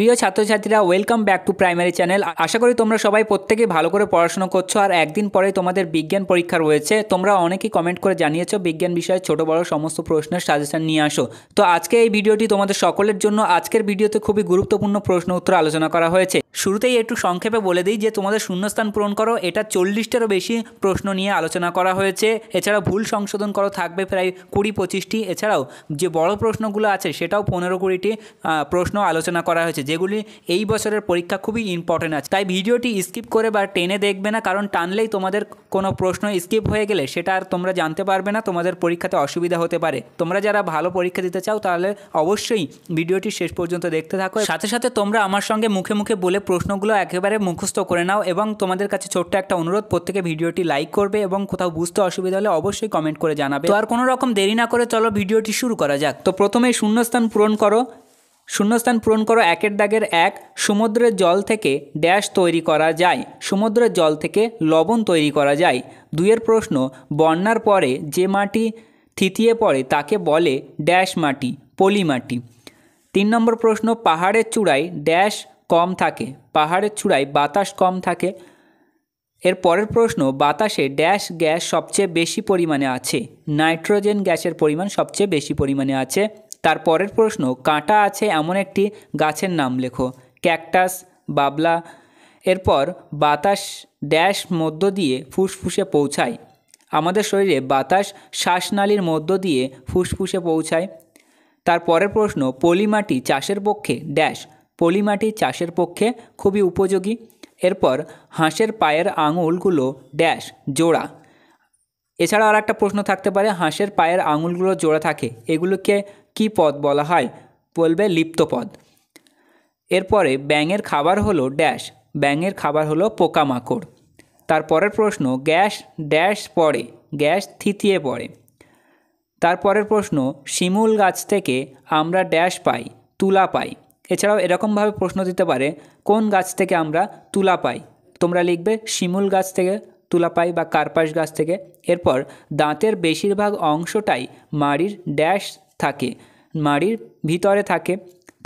প্রিয় ছাত্রছাত্রীরা welcome back to primary channel আশা করি তোমরা সবাই প্রত্যেকেই ভালো করে পড়াশোনা করছো আর একদিন পরে তোমাদের বিজ্ঞান পরীক্ষা রয়েছে তোমরা অনেকেই কমেন্ট করে জানিয়েছো বিজ্ঞান বিষয়ে ছোট বড় সমস্ত প্রশ্নের সাজেশন নিয়ে আসো তো আজকে এই ভিডিওটি তোমাদের সকলের জন্য আজকের ভিডিওতে খুবই গুরুত্বপূর্ণ প্রশ্ন উত্তর আলোচনা করা হয়েছে শুরুতেই একটু সংক্ষেপে বলে দিই যে তোমাদের শূন্যস্থান পূরণ করো এটা চল্লিশটারও বেশি প্রশ্ন নিয়ে আলোচনা করা হয়েছে এছাড়া ভুল সংশোধন করো থাকবে প্রায় কুড়ি পঁচিশটি এছাড়াও যে বড় প্রশ্নগুলো আছে সেটাও পনেরো কুড়িটি প্রশ্ন আলোচনা করা হয়েছে যেগুলি এই বছরের পরীক্ষা খুবই ইম্পর্টেন্ট আছে তাই ভিডিওটি স্কিপ করে বা টেনে দেখবে না কারণ টানলেই তোমাদের কোনো প্রশ্ন স্কিপ হয়ে গেলে সেটা আর তোমরা জানতে পারবে না তোমাদের পরীক্ষাতে অসুবিধা হতে পারে তোমরা যারা ভালো পরীক্ষা দিতে চাও তাহলে অবশ্যই ভিডিওটি শেষ পর্যন্ত দেখতে থাকো সাথে সাথে তোমরা আমার সঙ্গে মুখে মুখে বলে প্রশ্নগুলো একেবারে মুখস্থ করে নাও এবং তোমাদের কাছে ছোট্ট একটা অনুরোধ প্রত্যেকে ভিডিওটি লাইক করবে এবং কোথাও বুঝতে অসুবিধা হলে অবশ্যই কমেন্ট করে জানাবে তো আর কোনো রকম দেরি না করে চলো ভিডিওটি শুরু করা যাক তো প্রথমে শূন্যস্থান পূরণ করো শূন্যস্থান পূরণ করো একের দাগের এক সমুদ্রের জল থেকে ড্যাশ তৈরি করা যায় সমুদ্রের জল থেকে লবণ তৈরি করা যায় দুইয়ের প্রশ্ন বন্যার পরে যে মাটি থিতিয়ে পড়ে তাকে বলে ড্যাশ মাটি পলি মাটি তিন নম্বর প্রশ্ন পাহাড়ের চূড়ায় ড্যাশ কম থাকে পাহাড়ের চূড়ায় বাতাস কম থাকে এর পরের প্রশ্ন বাতাসে ড্যাশ গ্যাস সবচেয়ে বেশি পরিমাণে আছে নাইট্রোজেন গ্যাসের পরিমাণ সবচেয়ে বেশি পরিমাণে আছে তার পরের প্রশ্ন কাঁটা আছে এমন একটি গাছের নাম লেখো ক্যাকটাস বাবলা এরপর বাতাস ড্যাশ মধ্য দিয়ে ফুসফুসে পৌঁছায় আমাদের শরীরে বাতাস শ্বাসনালীর মধ্য দিয়ে ফুসফুসে পৌঁছায় তার পরের প্রশ্ন পলিমাটি চাষের পক্ষে ড্যাশ পলিমাটি চাষের পক্ষে খুবই উপযোগী এরপর হাঁসের পায়ের আঙুলগুলো ড্যাশ জোড়া এছাড়া আর একটা প্রশ্ন থাকতে পারে হাঁসের পায়ের আঙুলগুলো জোড়া থাকে এগুলোকে কি পদ বলা হয় বলবে লিপ্ত পদ এরপরে ব্যাঙের খাবার হলো ড্যাশ ব্যাঙের খাবার হলো পোকামাকড় তারপরের প্রশ্ন গ্যাস ড্যাশ পড়ে গ্যাস থিতিয়ে পড়ে তারপরের প্রশ্ন শিমুল গাছ থেকে আমরা ড্যাশ পাই তুলা পাই এছাড়াও এরকমভাবে প্রশ্ন দিতে পারে কোন গাছ থেকে আমরা তুলা পাই তোমরা লিখবে শিমুল গাছ থেকে তুলা পাই বা কার্পাস গাছ থেকে এরপর দাঁতের বেশিরভাগ অংশটাই মাড়ির ড্যাশ থাকে মাড়ির ভিতরে থাকে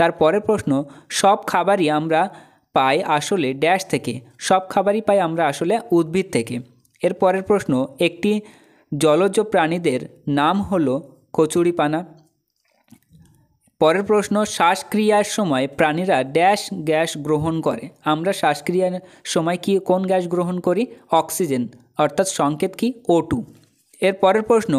তারপরের প্রশ্ন সব খাবারই আমরা পাই আসলে ড্যাশ থেকে সব খাবারই পাই আমরা আসলে উদ্ভিদ থেকে এর পরের প্রশ্ন একটি জলজ প্রাণীদের নাম হলো কচুরিপানা পরের প্রশ্ন শ্বাসক্রিয়ার সময় প্রাণীরা ড্যাশ গ্যাস গ্রহণ করে আমরা শ্বাসক্রিয়ার সময় কি কোন গ্যাস গ্রহণ করি অক্সিজেন অর্থাৎ সংকেত কি ও টু এর পরের প্রশ্ন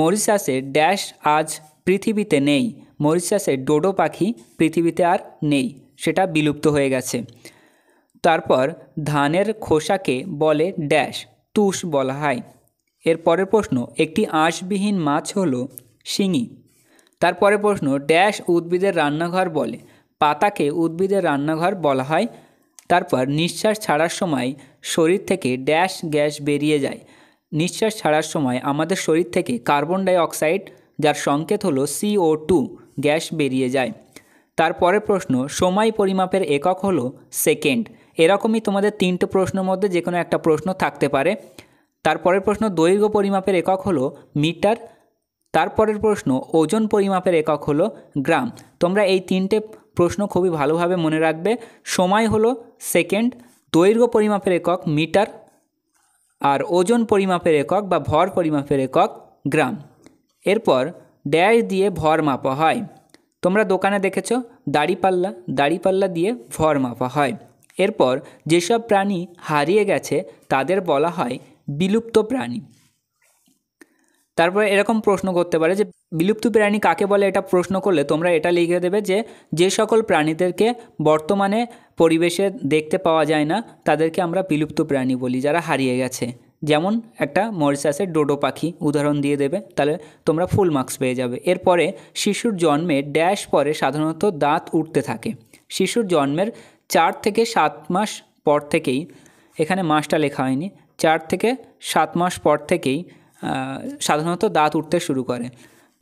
মরিশাসে ড্যাশ আজ পৃথিবীতে নেই মরিশাসে ডোডো পাখি পৃথিবীতে আর নেই সেটা বিলুপ্ত হয়ে গেছে তারপর ধানের খোসাকে বলে ড্যাশ তুষ বলা হয় এর পরের প্রশ্ন একটি আঁশবিহীন মাছ হলো শিঙি তারপরে প্রশ্ন ড্যাশ উদ্ভিদের রান্নাঘর বলে পাতাকে উদ্ভিদের রান্নাঘর বলা হয় তারপর নিঃশ্বাস ছাড়ার সময় শরীর থেকে ড্যাশ গ্যাস বেরিয়ে যায় নিঃশ্বাস ছাড়ার সময় আমাদের শরীর থেকে কার্বন ডাইঅক্সাইড যার সংকেত হলো সিও টু গ্যাস বেরিয়ে যায় তারপরে প্রশ্ন সময় পরিমাপের একক হলো সেকেন্ড এরকমই তোমাদের তিনটে প্রশ্নের মধ্যে যে কোনো একটা প্রশ্ন থাকতে পারে তারপরের প্রশ্ন দৈর্ঘ্য পরিমাপের একক হলো মিটার তারপরের প্রশ্ন ওজন পরিমাপের একক হলো গ্রাম তোমরা এই তিনটে প্রশ্ন খুবই ভালোভাবে মনে রাখবে সময় হলো সেকেন্ড দৈর্ঘ্য পরিমাপের একক মিটার আর ওজন পরিমাপের একক বা ভর পরিমাপের একক গ্রাম এরপর ড্যাশ দিয়ে ভর মাপা হয় তোমরা দোকানে দেখেছ দাড়িপাল্লা দাড়িপাল্লা দিয়ে ভর মাপা হয় এরপর যেসব প্রাণী হারিয়ে গেছে তাদের বলা হয় বিলুপ্ত প্রাণী তারপরে এরকম প্রশ্ন করতে পারে যে বিলুপ্ত প্রাণী কাকে বলে এটা প্রশ্ন করলে তোমরা এটা লিখে দেবে যে যে সকল প্রাণীদেরকে বর্তমানে পরিবেশে দেখতে পাওয়া যায় না তাদেরকে আমরা বিলুপ্ত প্রাণী বলি যারা হারিয়ে গেছে যেমন একটা মরিসাসের ডোডো পাখি উদাহরণ দিয়ে দেবে তাহলে তোমরা ফুল মার্কস পেয়ে যাবে এরপরে শিশুর জন্মে ড্যাশ পরে সাধারণত দাঁত উঠতে থাকে শিশুর জন্মের চার থেকে সাত মাস পর থেকেই এখানে মাসটা লেখা হয়নি চার থেকে সাত মাস পর থেকেই সাধারণত দাঁত উঠতে শুরু করে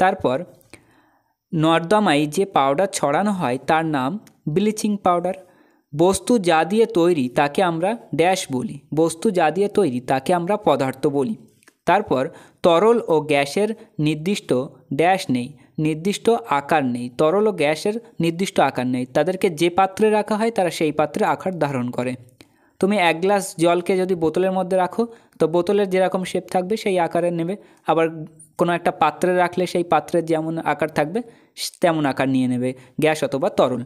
তারপর নর্দমায় যে পাউডার ছড়ানো হয় তার নাম ব্লিচিং পাউডার বস্তু যা দিয়ে তৈরি তাকে আমরা ড্যাশ বলি বস্তু যা দিয়ে তৈরি তাকে আমরা পদার্থ বলি তারপর তরল ও গ্যাসের নির্দিষ্ট ড্যাশ নেই নির্দিষ্ট আকার নেই তরল ও গ্যাসের নির্দিষ্ট আকার নেই তাদেরকে যে পাত্রে রাখা হয় তারা সেই পাত্রে আকার ধারণ করে তুমি এক গ্লাস জলকে যদি বোতলের মধ্যে রাখো তো বোতলের যেরকম শেপ থাকবে সেই আকারের নেবে আবার কোনো একটা পাত্রে রাখলে সেই পাত্রের যেমন আকার থাকবে তেমন আকার নিয়ে নেবে গ্যাস অথবা তরল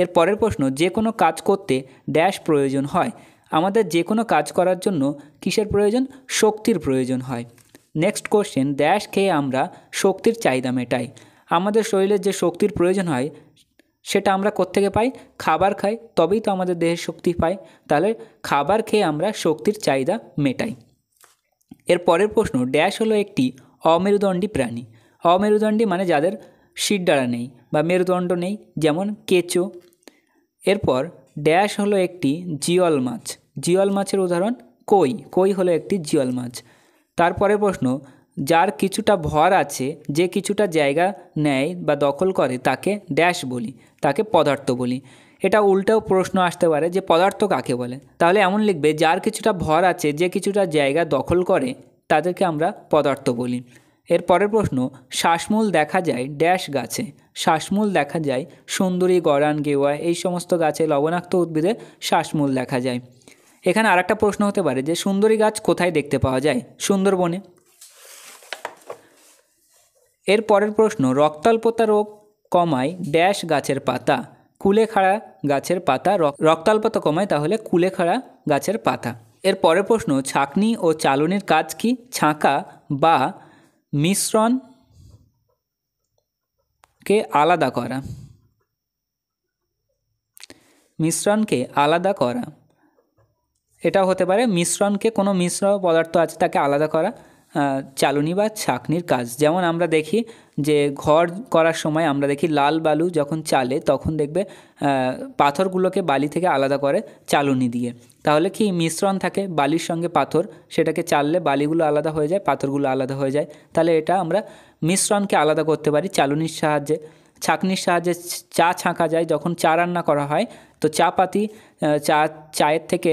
এর পরের প্রশ্ন যে কোনো কাজ করতে ড্যাশ প্রয়োজন হয় আমাদের যে কোনো কাজ করার জন্য কিসের প্রয়োজন শক্তির প্রয়োজন হয় নেক্সট কোশ্চেন ড্যাশ খেয়ে আমরা শক্তির চাহিদা মেটাই আমাদের শরীরের যে শক্তির প্রয়োজন হয় সেটা আমরা কোত্থেকে পাই খাবার খাই তবেই তো আমাদের দেহে শক্তি পায় তাহলে খাবার খেয়ে আমরা শক্তির চাহিদা মেটাই এর পরের প্রশ্ন ড্যাশ হলো একটি অমেরুদণ্ডী প্রাণী অমেরুদণ্ডী মানে যাদের শিরডাড়া নেই বা মেরুদণ্ড নেই যেমন কেঁচো এরপর ড্যাশ হলো একটি জিওল মাছ জিওল মাছের উদাহরণ কই কই হলো একটি জিওল মাছ তারপরে প্রশ্ন যার কিছুটা ভর আছে যে কিছুটা জায়গা নেয় বা দখল করে তাকে ড্যাশ বলি তাকে পদার্থ বলি এটা উল্টেও প্রশ্ন আসতে পারে যে পদার্থ কাকে বলে তাহলে এমন লিখবে যার কিছুটা ভর আছে যে কিছুটা জায়গা দখল করে তাদেরকে আমরা পদার্থ বলি এর পরের প্রশ্ন শ্বাসমূল দেখা যায় ড্যাশ গাছে শ্বাসমূল দেখা যায় সুন্দরী গরান গেওয়া এই সমস্ত গাছে লবণাক্ত উদ্ভিদে শ্বাসমূল দেখা যায় এখানে আর প্রশ্ন হতে পারে যে সুন্দরী গাছ কোথায় দেখতে পাওয়া যায় সুন্দরবনে এর পরের প্রশ্ন রক্তাল্পতা রোগ কমায় ড্যাশ গাছের পাতা কুলেখাড়া গাছের পাতা রক্তাল্পতা কমায় তাহলে কুলেখাড়া গাছের পাতা এর পরের প্রশ্ন ছাকনি ও চালনির কাজ কি ছাঁকা বা মিশ্রণ কে আলাদা করা মিশ্রণকে আলাদা করা এটা হতে পারে মিশ্রণকে কোনো মিশ্র পদার্থ আছে তাকে আলাদা করা চালনি বা ছাকনির কাজ যেমন আমরা দেখি যে ঘর করার সময় আমরা দেখি লাল বালু যখন চালে তখন দেখবে পাথরগুলোকে বালি থেকে আলাদা করে চালনি দিয়ে তাহলে কি মিশ্রণ থাকে বালির সঙ্গে পাথর সেটাকে চাললে বালিগুলো আলাদা হয়ে যায় পাথরগুলো আলাদা হয়ে যায় তাহলে এটা আমরা মিশ্রণকে আলাদা করতে পারি চালনির সাহায্যে ছাঁকনির সাহায্যে চা ছাঁকা যায় যখন চা রান্না করা হয় তো চা পাতি চা চায়ের থেকে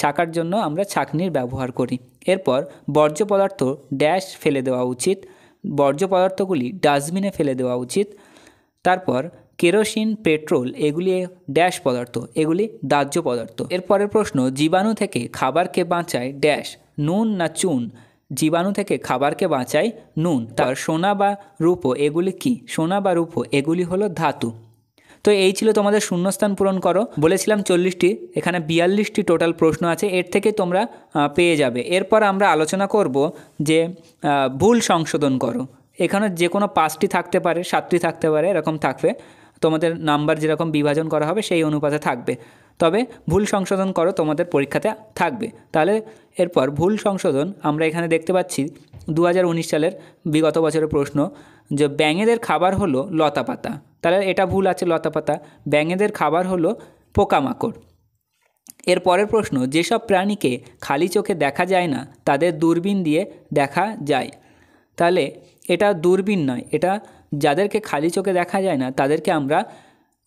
ছাকার জন্য আমরা ছাকনির ব্যবহার করি এরপর বর্জ্য পদার্থ ড্যাশ ফেলে দেওয়া উচিত বর্জ্য পদার্থগুলি ডাস্টবিনে ফেলে দেওয়া উচিত তারপর কেরোসিন পেট্রোল এগুলি ড্যাশ পদার্থ এগুলি দাহ্য পদার্থ এরপরের প্রশ্ন জীবাণু থেকে খাবারকে বাঁচায় ড্যাশ নুন না চুন জীবাণু থেকে খাবারকে বাঁচায় নুন তার সোনা বা রূপো এগুলি কি সোনা বা রূপো এগুলি হলো ধাতু তো এই ছিল তোমাদের শূন্যস্থান পূরণ করো বলেছিলাম চল্লিশটি এখানে বিয়াল্লিশটি টোটাল প্রশ্ন আছে এর থেকে তোমরা পেয়ে যাবে এরপর আমরা আলোচনা করব যে ভুল সংশোধন করো এখানে যে কোনো পাঁচটি থাকতে পারে সাতটি থাকতে পারে এরকম থাকবে তোমাদের নাম্বার যেরকম বিভাজন করা হবে সেই অনুপাতে থাকবে তবে ভুল সংশোধন করো তোমাদের পরীক্ষাতে থাকবে তাহলে এরপর ভুল সংশোধন আমরা এখানে দেখতে পাচ্ছি দু সালের বিগত বছরের প্রশ্ন যে ব্যাঙেদের খাবার হলো লতা পাতা তাহলে এটা ভুল আছে লতাপাতা ব্যাঙেদের খাবার হলো পোকামাকড় এর পরের প্রশ্ন যেসব প্রাণীকে খালি চোখে দেখা যায় না তাদের দূরবীন দিয়ে দেখা যায় তাহলে এটা দূরবীন নয় এটা যাদেরকে খালি চোখে দেখা যায় না তাদেরকে আমরা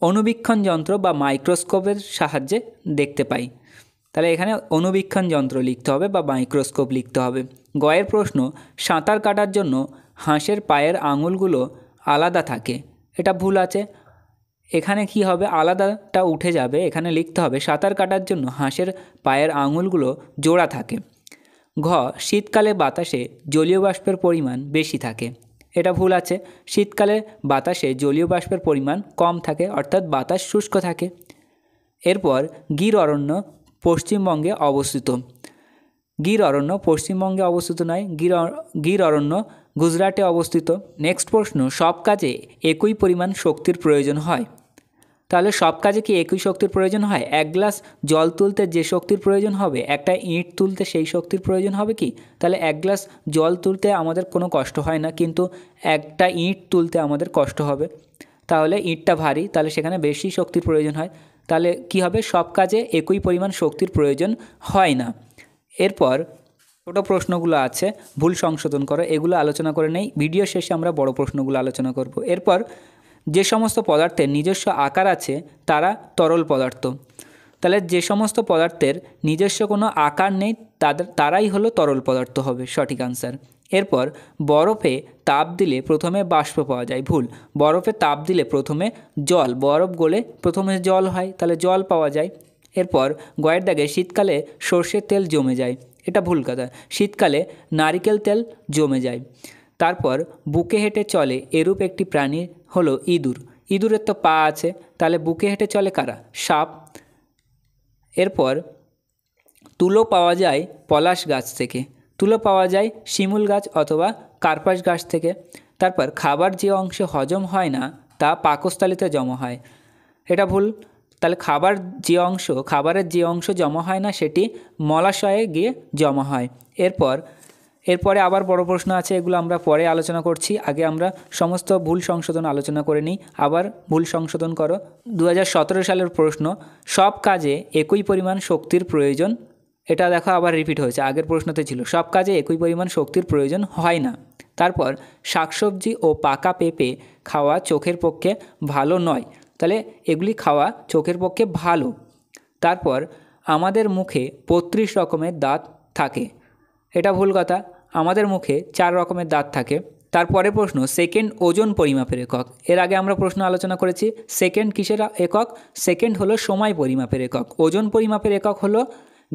অনুবীক্ষণ যন্ত্র বা মাইক্রোস্কোপের সাহায্যে দেখতে পাই তাহলে এখানে অনুবীক্ষণ যন্ত্র লিখতে হবে বা মাইক্রোস্কোপ লিখতে হবে গয়ের প্রশ্ন সাঁতার কাটার জন্য হাঁসের পায়ের আঙুলগুলো আলাদা থাকে এটা ভুল আছে এখানে কি হবে আলাদাটা উঠে যাবে এখানে লিখতে হবে সাঁতার কাটার জন্য হাঁসের পায়ের আঙুলগুলো জোড়া থাকে ঘ শীতকালে বাতাসে জলীয় বাষ্পের পরিমাণ বেশি থাকে এটা ভুল আছে শীতকালে বাতাসে জলীয় বাষ্পের পরিমাণ কম থাকে অর্থাৎ বাতাস শুষ্ক থাকে এরপর গির অরণ্য পশ্চিমবঙ্গে অবস্থিত গির অরণ্য পশ্চিমবঙ্গে অবস্থিত নয় গির গির অরণ্য গুজরাটে অবস্থিত নেক্সট প্রশ্ন সব কাজে একই পরিমাণ শক্তির প্রয়োজন হয় তাহলে সব কাজে কি একই শক্তির প্রয়োজন হয় এক গ্লাস জল তুলতে যে শক্তির প্রয়োজন হবে একটা ইঁট তুলতে সেই শক্তির প্রয়োজন হবে কি তাহলে এক গ্লাস জল তুলতে আমাদের কোনো কষ্ট হয় না কিন্তু একটা ইঁট তুলতে আমাদের কষ্ট হবে তাহলে ইঁটটা ভারী তাহলে সেখানে বেশি শক্তির প্রয়োজন হয় তাহলে কি হবে সব কাজে একই পরিমাণ শক্তির প্রয়োজন হয় না এরপর ছোটো প্রশ্নগুলো আছে ভুল সংশোধন করো এগুলো আলোচনা করে নেই ভিডিও শেষে আমরা বড় প্রশ্নগুলো আলোচনা করব এরপর যে সমস্ত পদার্থের নিজস্ব আকার আছে তারা তরল পদার্থ তাহলে যে সমস্ত পদার্থের নিজস্ব কোনো আকার নেই তাদের তারাই হলো তরল পদার্থ হবে সঠিক আনসার এরপর বরফে তাপ দিলে প্রথমে বাষ্প পাওয়া যায় ভুল বরফে তাপ দিলে প্রথমে জল বরফ গলে প্রথমে জল হয় তাহলে জল পাওয়া যায় এরপর গয়ের দাগে শীতকালে সর্ষের তেল জমে যায় এটা ভুল কথা শীতকালে নারিকেল তেল জমে যায় তারপর বুকে হেঁটে চলে এরূপ একটি প্রাণী হলো ইঁদুর ইঁদুরের তো পা আছে তাহলে বুকে হেঁটে চলে কারা সাপ এরপর তুলো পাওয়া যায় পলাশ গাছ থেকে তুলো পাওয়া যায় শিমুল গাছ অথবা কার্পাস গাছ থেকে তারপর খাবার যে অংশে হজম হয় না তা পাকস্থলিতে জমা হয় এটা ভুল তাহলে খাবার যে অংশ খাবারের যে অংশ জমা হয় না সেটি মলাশয়ে গিয়ে জমা হয় এরপর এরপরে আবার বড় প্রশ্ন আছে এগুলো আমরা পরে আলোচনা করছি আগে আমরা সমস্ত ভুল সংশোধন আলোচনা করে নিই আবার ভুল সংশোধন করো দু সালের প্রশ্ন সব কাজে একই পরিমাণ শক্তির প্রয়োজন এটা দেখো আবার রিপিট হয়েছে আগের প্রশ্নতে ছিল সব কাজে একই পরিমাণ শক্তির প্রয়োজন হয় না তারপর শাকসবজি ও পাকা পেঁপে খাওয়া চোখের পক্ষে ভালো নয় তাহলে এগুলি খাওয়া চোখের পক্ষে ভালো তারপর আমাদের মুখে বত্রিশ রকমের দাঁত থাকে এটা ভুল কথা আমাদের মুখে চার রকমের দাঁত থাকে তারপরে প্রশ্ন সেকেন্ড ওজন পরিমাপের একক এর আগে আমরা প্রশ্ন আলোচনা করেছি সেকেন্ড কিসের একক সেকেন্ড হলো সময় পরিমাপের একক ওজন পরিমাপের একক হলো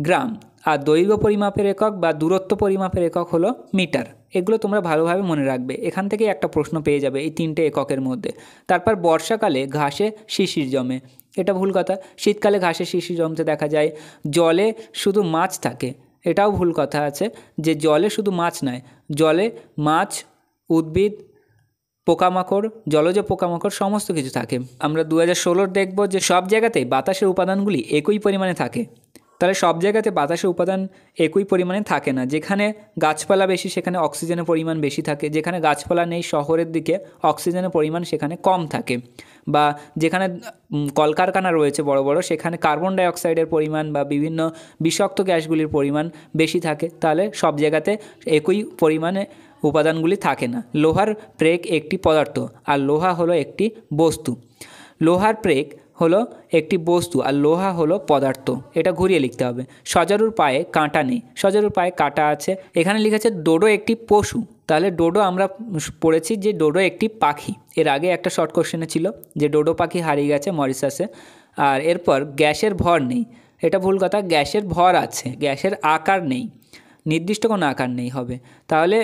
গ্রাম আর দৈর্ঘ্য পরিমাপের একক বা দূরত্ব পরিমাপের একক হলো মিটার এগুলো তোমরা ভালোভাবে মনে রাখবে এখান থেকে একটা প্রশ্ন পেয়ে যাবে এই তিনটে এককের মধ্যে তারপর বর্ষাকালে ঘাসে শিশির জমে এটা ভুল কথা শীতকালে ঘাসে শিশির জমতে দেখা যায় জলে শুধু মাছ থাকে এটাও ভুল কথা আছে যে জলে শুধু মাছ নয় জলে মাছ উদ্ভিদ পোকামাকড় জলজ পোকামাকড় সমস্ত কিছু থাকে আমরা দু হাজার ষোলোর দেখব যে সব জায়গাতেই বাতাসের উপাদানগুলি একই পরিমাণে থাকে তাহলে সব জায়গাতে বাতাসে উপাদান একই পরিমাণে থাকে না যেখানে গাছপালা বেশি সেখানে অক্সিজেনের পরিমাণ বেশি থাকে যেখানে গাছপালা নেই শহরের দিকে অক্সিজেনের পরিমাণ সেখানে কম থাকে বা যেখানে কলকারখানা রয়েছে বড় বড় সেখানে কার্বন ডাইঅক্সাইডের পরিমাণ বা বিভিন্ন বিষাক্ত গ্যাসগুলির পরিমাণ বেশি থাকে তাহলে সব জায়গাতে একই পরিমাণে উপাদানগুলি থাকে না লোহার প্রেক একটি পদার্থ আর লোহা হলো একটি বস্তু লোহার প্রেক হলো একটি বস্তু আর লোহা হলো পদার্থ এটা ঘুরিয়ে লিখতে হবে সজারুর পায়ে কাঁটা নেই সজারুর পায়ে কাঁটা আছে এখানে লিখেছে ডোডো একটি পশু তাহলে ডোডো আমরা পড়েছি যে ডোডো একটি পাখি এর আগে একটা শর্ট কোশ্চেনে ছিল যে ডোডো পাখি হারিয়ে গেছে মরিশাসে আর এরপর গ্যাসের ভর নেই এটা ভুল কথা গ্যাসের ভর আছে গ্যাসের আকার নেই নির্দিষ্ট কোনো আকার নেই হবে তাহলে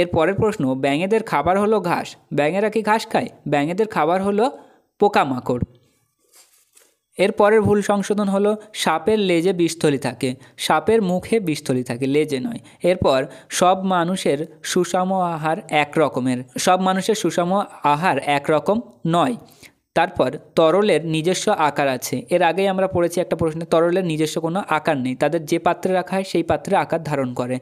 এর পরের প্রশ্ন ব্যাঙেদের খাবার হলো ঘাস ব্যাঙেরা কি ঘাস খায় ব্যাঙেদের খাবার হলো পোকামাকড় এর পরের ভুল সংশোধন হলো সাপের লেজে বিস্থলি থাকে সাপের মুখে বিস্থলি থাকে লেজে নয় এরপর সব মানুষের সুষম আহার এক রকমের সব মানুষের সুষম আহার এক রকম নয় তারপর তরলের নিজস্ব আকার আছে এর আগেই আমরা পড়েছি একটা প্রশ্নে তরলের নিজস্ব কোনো আকার নেই তাদের যে পাত্রে রাখা হয় সেই পাত্রে আকার ধারণ করে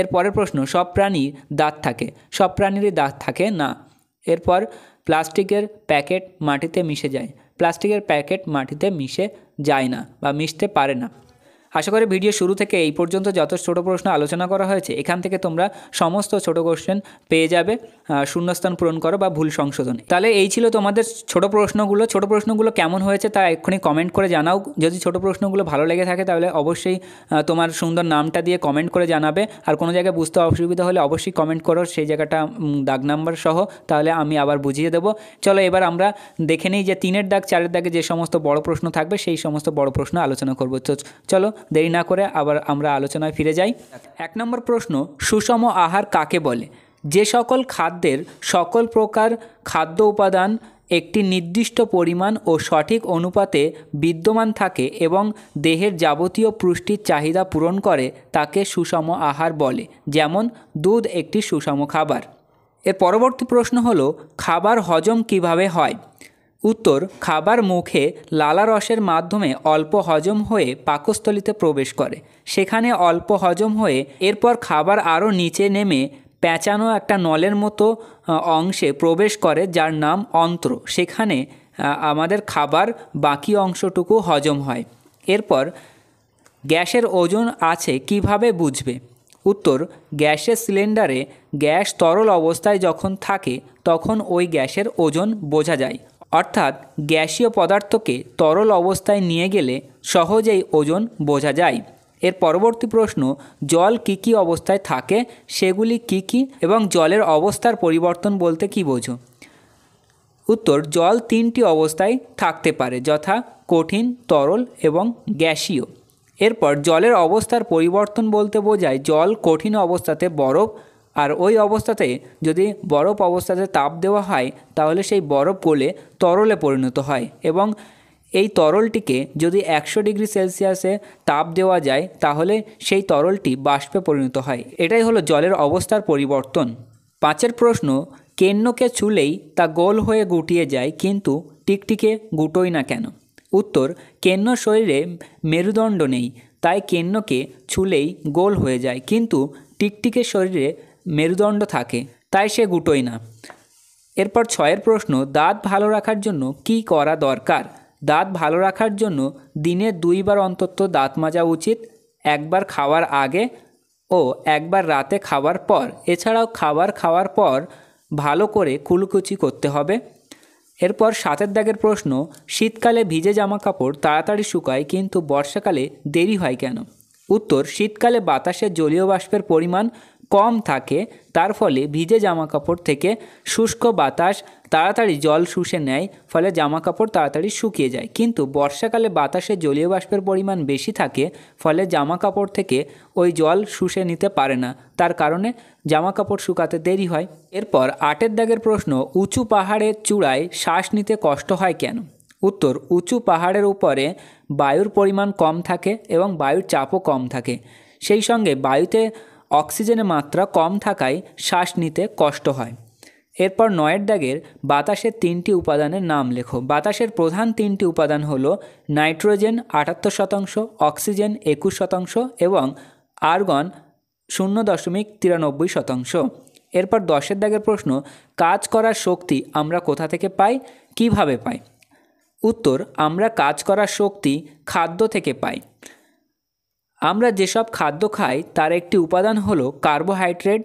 এর পরের প্রশ্ন সব প্রাণীর দাঁত থাকে সব প্রাণীরই দাঁত থাকে না এরপর প্লাস্টিকের প্যাকেট মাটিতে মিশে যায় প্লাস্টিকের প্যাকেট মাটিতে মিশে যায় না বা মিশতে পারে না আশা করি ভিডিও শুরু থেকে এই পর্যন্ত যত ছোটো প্রশ্ন আলোচনা করা হয়েছে এখান থেকে তোমরা সমস্ত ছোট কোশ্চেন পেয়ে যাবে শূন্যস্থান পূরণ করো বা ভুল সংশোধন তাহলে এই ছিল তোমাদের ছোট প্রশ্নগুলো ছোট প্রশ্নগুলো কেমন হয়েছে তা এক্ষুনি কমেন্ট করে জানাও যদি ছোট প্রশ্নগুলো ভালো লেগে থাকে তাহলে অবশ্যই তোমার সুন্দর নামটা দিয়ে কমেন্ট করে জানাবে আর কোনো জায়গায় বুঝতে অসুবিধা হলে অবশ্যই কমেন্ট করো সেই জায়গাটা দাগ নাম্বার সহ তাহলে আমি আবার বুঝিয়ে দেবো চলো এবার আমরা দেখে নিই যে তিনের দাগ চারের দাগে যে সমস্ত বড় প্রশ্ন থাকবে সেই সমস্ত বড় প্রশ্ন আলোচনা করবো চলো দেরি না করে আবার আমরা আলোচনায় ফিরে যাই এক নম্বর প্রশ্ন সুষম আহার কাকে বলে যে সকল খাদ্যের সকল প্রকার খাদ্য উপাদান একটি নির্দিষ্ট পরিমাণ ও সঠিক অনুপাতে বিদ্যমান থাকে এবং দেহের যাবতীয় পুষ্টির চাহিদা পূরণ করে তাকে সুষম আহার বলে যেমন দুধ একটি সুষম খাবার এর পরবর্তী প্রশ্ন হলো খাবার হজম কিভাবে হয় উত্তর খাবার মুখে লালারসের মাধ্যমে অল্প হজম হয়ে পাকস্থলিতে প্রবেশ করে সেখানে অল্প হজম হয়ে এরপর খাবার আরও নিচে নেমে প্যাঁচানো একটা নলের মতো অংশে প্রবেশ করে যার নাম অন্ত্র সেখানে আমাদের খাবার বাকি অংশটুকু হজম হয় এরপর গ্যাসের ওজন আছে কিভাবে বুঝবে উত্তর গ্যাসের সিলিন্ডারে গ্যাস তরল অবস্থায় যখন থাকে তখন ওই গ্যাসের ওজন বোঝা যায় অর্থাৎ গ্যাসীয় পদার্থকে তরল অবস্থায় নিয়ে গেলে সহজেই ওজন বোঝা যায় এর পরবর্তী প্রশ্ন জল কি কি অবস্থায় থাকে সেগুলি কি কি এবং জলের অবস্থার পরিবর্তন বলতে কি বোঝো উত্তর জল তিনটি অবস্থায় থাকতে পারে যথা কঠিন তরল এবং গ্যাসীয় এরপর জলের অবস্থার পরিবর্তন বলতে বোঝায় জল কঠিন অবস্থাতে বরফ আর ওই অবস্থাতে যদি বরফ অবস্থাতে তাপ দেওয়া হয় তাহলে সেই বরফ গলে তরলে পরিণত হয় এবং এই তরলটিকে যদি একশো ডিগ্রি সেলসিয়াসে তাপ দেওয়া যায় তাহলে সেই তরলটি বাষ্পে পরিণত হয় এটাই হলো জলের অবস্থার পরিবর্তন পাঁচের প্রশ্ন কেন্নকে ছুলেই তা গোল হয়ে গুটিয়ে যায় কিন্তু টিকটিকে গুটোই না কেন উত্তর কেন্ন শরীরে মেরুদণ্ড নেই তাই কেন্নকে ছুলেই গোল হয়ে যায় কিন্তু টিকটিকের শরীরে মেরুদণ্ড থাকে তাই সে গুটোয় না এরপর ছয়ের প্রশ্ন দাঁত ভালো রাখার জন্য কি করা দরকার দাঁত ভালো রাখার জন্য দিনে দুইবার অন্তত দাঁত মাজা উচিত একবার খাওয়ার আগে ও একবার রাতে খাওয়ার পর এছাড়াও খাবার খাওয়ার পর ভালো করে কুলকুচি করতে হবে এরপর সাতের দাগের প্রশ্ন শীতকালে ভিজে জামা কাপড় তাড়াতাড়ি শুকায় কিন্তু বর্ষাকালে দেরি হয় কেন উত্তর শীতকালে বাতাসে জলীয় বাষ্পের পরিমাণ কম থাকে তার ফলে ভিজে জামা কাপড় থেকে শুষ্ক বাতাস তাড়াতাড়ি জল শুষে নেয় ফলে জামা কাপড় তাড়াতাড়ি শুকিয়ে যায় কিন্তু বর্ষাকালে বাতাসে জলীয় বাষ্পের পরিমাণ বেশি থাকে ফলে জামা কাপড় থেকে ওই জল শুষে নিতে পারে না তার কারণে জামা কাপড় শুকাতে দেরি হয় এরপর আটের দাগের প্রশ্ন উঁচু পাহাড়ের চূড়ায় শ্বাস নিতে কষ্ট হয় কেন উত্তর উঁচু পাহাড়ের উপরে বায়ুর পরিমাণ কম থাকে এবং বায়ুর চাপও কম থাকে সেই সঙ্গে বায়ুতে অক্সিজেনের মাত্রা কম থাকায় শ্বাস নিতে কষ্ট হয় এরপর নয়ের দাগের বাতাসের তিনটি উপাদানের নাম লেখো বাতাসের প্রধান তিনটি উপাদান হল নাইট্রোজেন আটাত্তর শতাংশ অক্সিজেন একুশ শতাংশ এবং আর্গন শূন্য দশমিক তিরানব্বই শতাংশ এরপর দশের দাগের প্রশ্ন কাজ করার শক্তি আমরা কোথা থেকে পাই কিভাবে পাই উত্তর আমরা কাজ করার শক্তি খাদ্য থেকে পাই আমরা যেসব খাদ্য খাই তার একটি উপাদান হলো কার্বোহাইড্রেট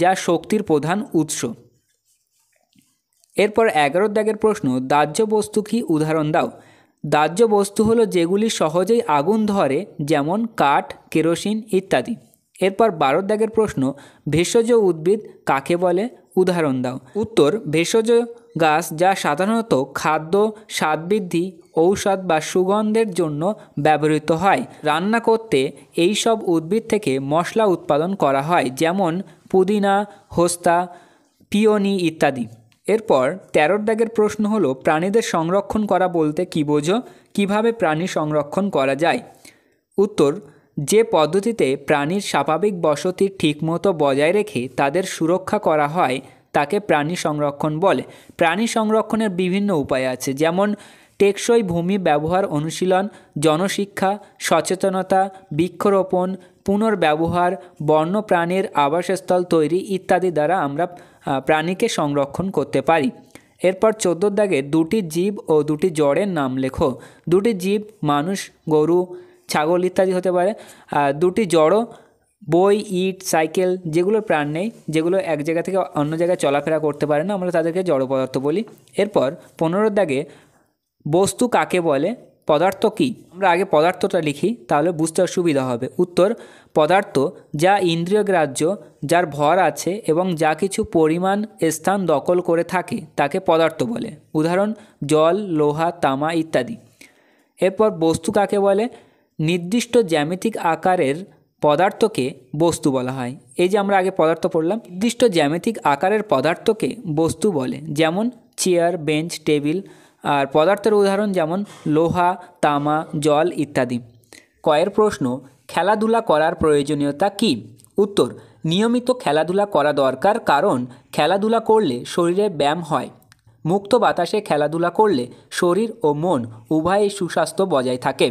যা শক্তির প্রধান উৎস এরপর এগারো দাগের প্রশ্ন দাহ্য বস্তু কি উদাহরণ দাও দাহ্য বস্তু হলো যেগুলি সহজেই আগুন ধরে যেমন কাঠ কেরোসিন ইত্যাদি এরপর বারো দাগের প্রশ্ন ভেষজ উদ্ভিদ কাকে বলে উদাহরণ দাও উত্তর ভেষজ গাছ যা সাধারণত খাদ্য স্বাদ বৃদ্ধি ঔষধ বা সুগন্ধের জন্য ব্যবহৃত হয় রান্না করতে এই সব উদ্ভিদ থেকে মশলা উৎপাদন করা হয় যেমন পুদিনা হোস্তা পিওনি ইত্যাদি এরপর তেরোর দাগের প্রশ্ন হলো প্রাণীদের সংরক্ষণ করা বলতে কী বোঝো কিভাবে প্রাণী সংরক্ষণ করা যায় উত্তর যে পদ্ধতিতে প্রাণীর স্বাভাবিক বসতি ঠিকমতো বজায় রেখে তাদের সুরক্ষা করা হয় তাকে প্রাণী সংরক্ষণ বলে প্রাণী সংরক্ষণের বিভিন্ন উপায় আছে যেমন টেকসই ভূমি ব্যবহার অনুশীলন জনশিক্ষা সচেতনতা বৃক্ষরোপণ পুনর্ব্যবহার বন্যপ্রাণীর আবাসস্থল তৈরি ইত্যাদি দ্বারা আমরা প্রাণীকে সংরক্ষণ করতে পারি এরপর চোদ্দ দাগে দুটি জীব ও দুটি জড়ের নাম লেখো দুটি জীব মানুষ গরু ছাগল ইত্যাদি হতে পারে দুটি জড়ো বই ইট সাইকেল যেগুলো প্রাণ নেই যেগুলো এক জায়গা থেকে অন্য জায়গায় চলাফেরা করতে পারে না আমরা তাদেরকে জড় পদার্থ বলি এরপর পনেরো দাগে বস্তু কাকে বলে পদার্থ কি আমরা আগে পদার্থটা লিখি তাহলে বুঝতে সুবিধা হবে উত্তর পদার্থ যা ইন্দ্রিয় গ্রাহ্য যার ভর আছে এবং যা কিছু পরিমাণ স্থান দখল করে থাকে তাকে পদার্থ বলে উদাহরণ জল লোহা তামা ইত্যাদি এরপর বস্তু কাকে বলে নির্দিষ্ট জ্যামিতিক আকারের পদার্থকে বস্তু বলা হয় এই যে আমরা আগে পদার্থ পড়লাম নির্দিষ্ট জ্যামিতিক আকারের পদার্থকে বস্তু বলে যেমন চেয়ার বেঞ্চ টেবিল আর পদার্থের উদাহরণ যেমন লোহা তামা জল ইত্যাদি কয়ের প্রশ্ন খেলাধুলা করার প্রয়োজনীয়তা কি উত্তর নিয়মিত খেলাধুলা করা দরকার কারণ খেলাধুলা করলে শরীরে ব্যায়াম হয় মুক্ত বাতাসে খেলাধুলা করলে শরীর ও মন উভয়ে সুস্বাস্থ্য বজায় থাকে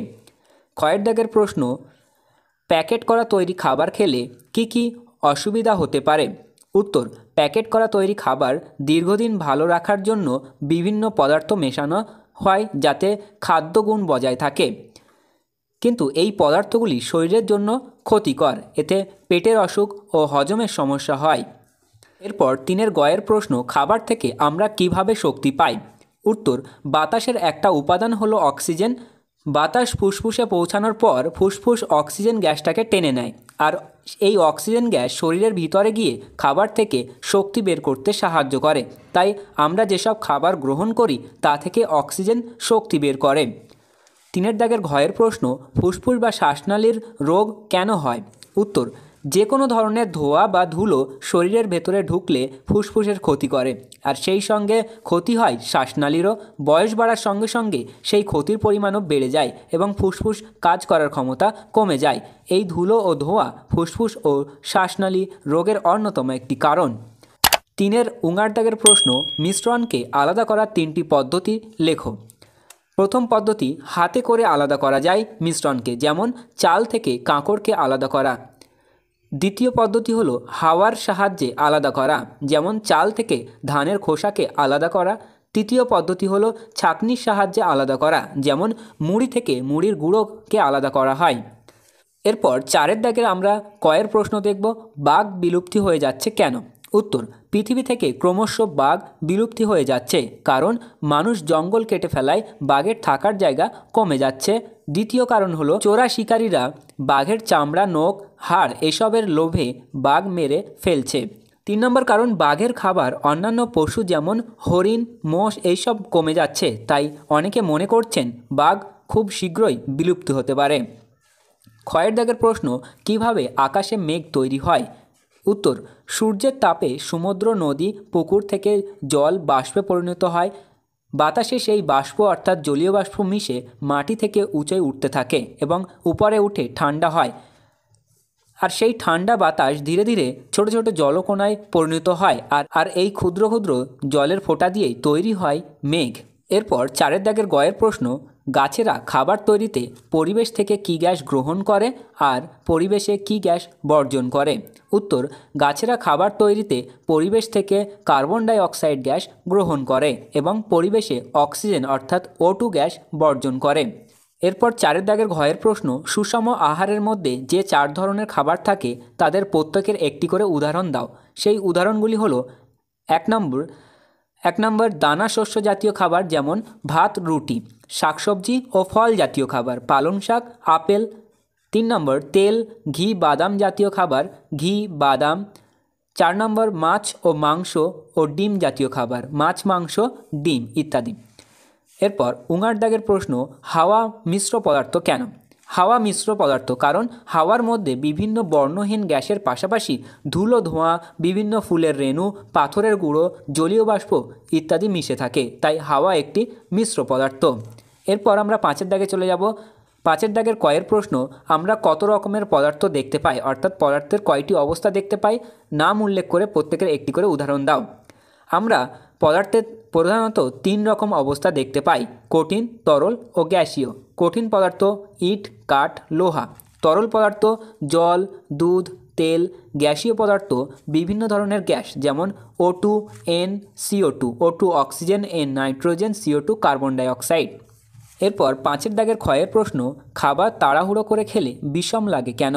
কয়ের দাগের প্রশ্ন প্যাকেট করা তৈরি খাবার খেলে কি কি অসুবিধা হতে পারে উত্তর প্যাকেট করা তৈরি খাবার দীর্ঘদিন ভালো রাখার জন্য বিভিন্ন পদার্থ মেশানো হয় যাতে খাদ্যগুণ বজায় থাকে কিন্তু এই পদার্থগুলি শরীরের জন্য ক্ষতিকর এতে পেটের অসুখ ও হজমের সমস্যা হয় এরপর তিনের গয়ের প্রশ্ন খাবার থেকে আমরা কিভাবে শক্তি পাই উত্তর বাতাসের একটা উপাদান হলো অক্সিজেন বাতাস ফুসফুসে পৌঁছানোর পর ফুসফুস অক্সিজেন গ্যাসটাকে টেনে নেয় আর এই অক্সিজেন গ্যাস শরীরের ভিতরে গিয়ে খাবার থেকে শক্তি বের করতে সাহায্য করে তাই আমরা যেসব খাবার গ্রহণ করি তা থেকে অক্সিজেন শক্তি বের করে তিনের দাগের ঘয়ের প্রশ্ন ফুসফুস বা শ্বাসনালীর রোগ কেন হয় উত্তর যে কোনো ধরনের ধোয়া বা ধুলো শরীরের ভেতরে ঢুকলে ফুসফুসের ক্ষতি করে আর সেই সঙ্গে ক্ষতি হয় শ্বাসনালীরও বয়স বাড়ার সঙ্গে সঙ্গে সেই ক্ষতির পরিমাণও বেড়ে যায় এবং ফুসফুস কাজ করার ক্ষমতা কমে যায় এই ধুলো ও ধোঁয়া ফুসফুস ও শ্বাসনালী রোগের অন্যতম একটি কারণ তিনের উঙারদাগের প্রশ্ন মিশ্রণকে আলাদা করার তিনটি পদ্ধতি লেখো প্রথম পদ্ধতি হাতে করে আলাদা করা যায় মিশ্রণকে যেমন চাল থেকে কাঁকড়কে আলাদা করা দ্বিতীয় পদ্ধতি হলো হাওয়ার সাহায্যে আলাদা করা যেমন চাল থেকে ধানের খোসাকে আলাদা করা তৃতীয় পদ্ধতি হলো ছাকনির সাহায্যে আলাদা করা যেমন মুড়ি থেকে মুড়ির গুঁড়োকে আলাদা করা হয় এরপর চারের দাগের আমরা কয়ের প্রশ্ন দেখব বাঘ বিলুপ্তি হয়ে যাচ্ছে কেন উত্তর পৃথিবী থেকে ক্রমশ বাঘ বিলুপ্তি হয়ে যাচ্ছে কারণ মানুষ জঙ্গল কেটে ফেলায় বাঘের থাকার জায়গা কমে যাচ্ছে দ্বিতীয় কারণ হলো চোরা শিকারীরা বাঘের চামড়া নখ হাড় এসবের লোভে বাঘ মেরে ফেলছে তিন নম্বর কারণ বাঘের খাবার অন্যান্য পশু যেমন হরিণ মোষ এইসব কমে যাচ্ছে তাই অনেকে মনে করছেন বাঘ খুব শীঘ্রই বিলুপ্ত হতে পারে ক্ষয়ের দাগের প্রশ্ন কিভাবে আকাশে মেঘ তৈরি হয় উত্তর সূর্যের তাপে সমুদ্র নদী পুকুর থেকে জল বাষ্পে পরিণত হয় বাতাসে সেই বাষ্প অর্থাৎ জলীয় বাষ্প মিশে মাটি থেকে উঁচে উঠতে থাকে এবং উপরে উঠে ঠান্ডা হয় আর সেই ঠান্ডা বাতাস ধীরে ধীরে ছোট ছোট জলকোনায় পরিণত হয় আর আর এই ক্ষুদ্র ক্ষুদ্র জলের ফোঁটা দিয়েই তৈরি হয় মেঘ এরপর চারের দাগের গয়ের প্রশ্ন গাছেরা খাবার তৈরিতে পরিবেশ থেকে কী গ্যাস গ্রহণ করে আর পরিবেশে কী গ্যাস বর্জন করে উত্তর গাছেরা খাবার তৈরিতে পরিবেশ থেকে কার্বন ডাইঅক্সাইড গ্যাস গ্রহণ করে এবং পরিবেশে অক্সিজেন অর্থাৎ ওটু গ্যাস বর্জন করে এরপর চারের দাগের ঘয়ের প্রশ্ন সুষম আহারের মধ্যে যে চার ধরনের খাবার থাকে তাদের প্রত্যেকের একটি করে উদাহরণ দাও সেই উদাহরণগুলি হলো এক নম্বর এক নম্বর দানা শস্য জাতীয় খাবার যেমন ভাত রুটি শাকসবজি ও ফল জাতীয় খাবার পালং শাক আপেল তিন নম্বর তেল ঘি বাদাম জাতীয় খাবার ঘি বাদাম চার নম্বর মাছ ও মাংস ও ডিম জাতীয় খাবার মাছ মাংস ডিম ইত্যাদি এরপর উঙার দাগের প্রশ্ন হাওয়া মিশ্র পদার্থ কেন হাওয়া মিশ্র পদার্থ কারণ হাওয়ার মধ্যে বিভিন্ন বর্ণহীন গ্যাসের পাশাপাশি ধুলো ধোঁয়া বিভিন্ন ফুলের রেণু পাথরের গুঁড়ো জলীয় বাষ্প ইত্যাদি মিশে থাকে তাই হাওয়া একটি মিশ্র পদার্থ এরপর আমরা পাঁচের দাগে চলে যাব পাঁচের দাগের কয়ের প্রশ্ন আমরা কত রকমের পদার্থ দেখতে পাই অর্থাৎ পদার্থের কয়টি অবস্থা দেখতে পাই নাম উল্লেখ করে প্রত্যেকের একটি করে উদাহরণ দাও আমরা পদার্থের প্রধানত তিন রকম অবস্থা দেখতে পাই কঠিন তরল ও গ্যাসীয় কঠিন পদার্থ ইট কাঠ লোহা তরল পদার্থ জল দুধ তেল গ্যাসীয় পদার্থ বিভিন্ন ধরনের গ্যাস যেমন O two N CO two O two oxygen N nitrogen CO two carbon dioxide এরপর পাঁচের দাগের ক্ষয়ের প্রশ্ন খাবার তাড়াহুড়ো করে খেলে বিষম লাগে কেন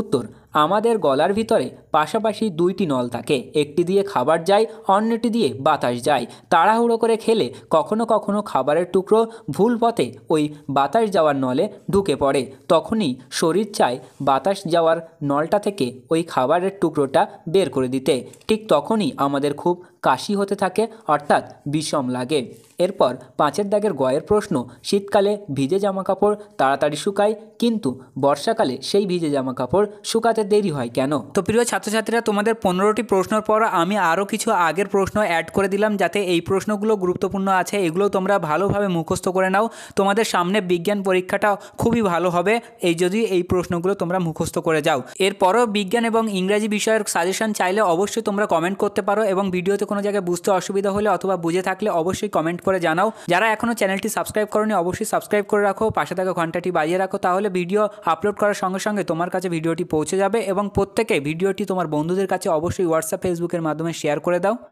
উত্তর আমাদের গলার ভিতরে পাশাপাশি দুইটি নল থাকে একটি দিয়ে খাবার যায় অন্যটি দিয়ে বাতাস যায় তাড়াহুড়ো করে খেলে কখনো কখনো খাবারের টুকরো ভুল পথে ওই বাতাস যাওয়ার নলে ঢুকে পড়ে তখনই শরীর চায় বাতাস যাওয়ার নলটা থেকে ওই খাবারের টুকরোটা বের করে দিতে ঠিক তখনই আমাদের খুব কাশি হতে থাকে অর্থাৎ বিষম লাগে এরপর পাঁচের দাগের গয়ের প্রশ্ন শীতকালে ভিজে জামা কাপড় তাড়াতাড়ি শুকায় কিন্তু বর্ষাকালে সেই ভিজে জামা কাপড় শুকাতে দেরি হয় কেন তো প্রিয় ছাত্রছাত্রীরা তোমাদের পনেরোটি প্রশ্নর পর আমি আরও কিছু আগের প্রশ্ন অ্যাড করে দিলাম যাতে এই প্রশ্নগুলো গুরুত্বপূর্ণ আছে এগুলো তোমরা ভালোভাবে মুখস্থ করে নাও তোমাদের সামনে বিজ্ঞান পরীক্ষাটা খুবই ভালো হবে এই যদি এই প্রশ্নগুলো তোমরা মুখস্থ করে যাও এরপরও বিজ্ঞান এবং ইংরাজি বিষয়ের সাজেশন চাইলে অবশ্যই তোমরা কমেন্ট করতে পারো এবং ভিডিওতে কোনো জায়গায় বুঝতে অসুবিধা হলে অথবা বুঝে থাকলে অবশ্যই কমেন্ট করে জানাও যারা এখনও চ্যানেলটি সাবস্ক্রাইব করনি অবশ্যই সাবস্ক্রাইব করে রাখো পাশে থাকা ঘন্টাটি বাজিয়ে রাখো তাহলে ভিডিও আপলোড করার সঙ্গে সঙ্গে তোমার কাছে ভিডিওটি পৌঁছে যাবে এবং প্রত্যেকে ভিডিওটি তোমার বন্ধুদের কাছে অবশ্যই হোয়াটসঅ্যাপ ফেসবুকের মাধ্যমে শেয়ার করে দাও